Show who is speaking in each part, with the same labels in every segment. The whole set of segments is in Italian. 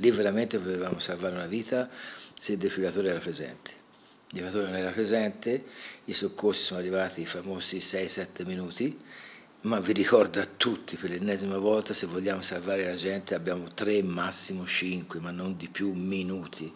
Speaker 1: Lì veramente potevamo salvare una vita se il defibrillatore era presente. Il defibrillatore non era presente, i soccorsi sono arrivati i famosi 6-7 minuti, ma vi ricordo a tutti per l'ennesima volta se vogliamo salvare la gente abbiamo 3, massimo 5, ma non di più minuti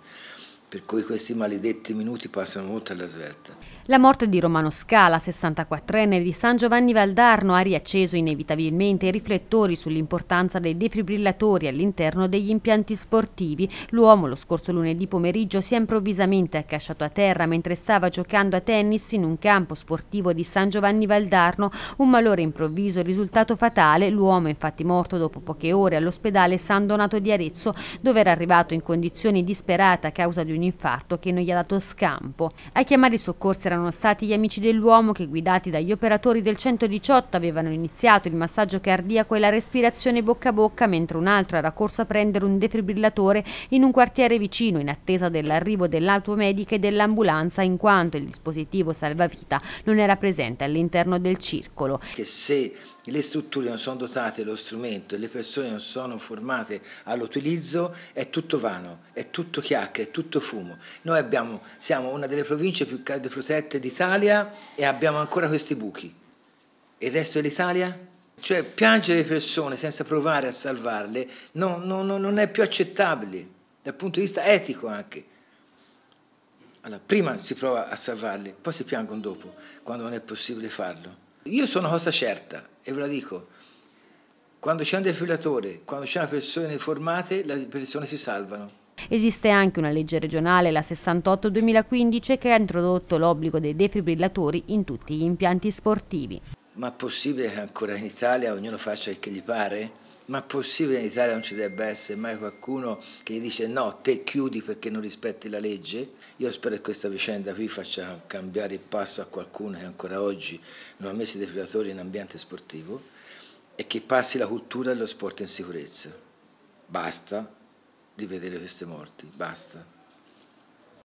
Speaker 1: per cui questi maledetti minuti passano molto alla svelta.
Speaker 2: La morte di Romano Scala, 64enne di San Giovanni Valdarno, ha riacceso inevitabilmente i riflettori sull'importanza dei defibrillatori all'interno degli impianti sportivi. L'uomo lo scorso lunedì pomeriggio si è improvvisamente accasciato a terra mentre stava giocando a tennis in un campo sportivo di San Giovanni Valdarno. Un malore improvviso risultato fatale, l'uomo è infatti morto dopo poche ore all'ospedale San Donato di Arezzo, dove era arrivato in condizioni disperate a causa di un infarto che non gli ha dato scampo. A chiamare i soccorsi erano stati gli amici dell'uomo che guidati dagli operatori del 118 avevano iniziato il massaggio cardiaco e la respirazione bocca a bocca mentre un altro era corso a prendere un defibrillatore in un quartiere vicino in attesa dell'arrivo dell'automedica e dell'ambulanza in quanto il dispositivo salvavita non era presente all'interno del circolo.
Speaker 1: Che se le strutture non sono dotate dello strumento e le persone non sono formate all'utilizzo, è tutto vano, è tutto chiacchiere, è tutto fumo. Noi abbiamo, siamo una delle province più calde protette d'Italia e abbiamo ancora questi buchi. E il resto dell'Italia? Cioè piangere le persone senza provare a salvarle no, no, no, non è più accettabile dal punto di vista etico anche. Allora, prima si prova a salvarle, poi si piangono dopo, quando non è possibile farlo. Io sono cosa certa e ve la dico, quando c'è un defibrillatore, quando c'è una persona informata, le persone si salvano.
Speaker 2: Esiste anche una legge regionale, la 68-2015, che ha introdotto l'obbligo dei defibrillatori in tutti gli impianti sportivi. Ma è
Speaker 1: possibile che ancora in Italia ognuno faccia il che gli pare? Ma è possibile in Italia non ci debba essere mai qualcuno che gli dice no, te chiudi perché non rispetti la legge? Io spero che questa vicenda qui faccia cambiare il passo a qualcuno che ancora oggi non ha messo i defilatori in ambiente sportivo e che passi la cultura dello sport in sicurezza. Basta di vedere queste morti, basta.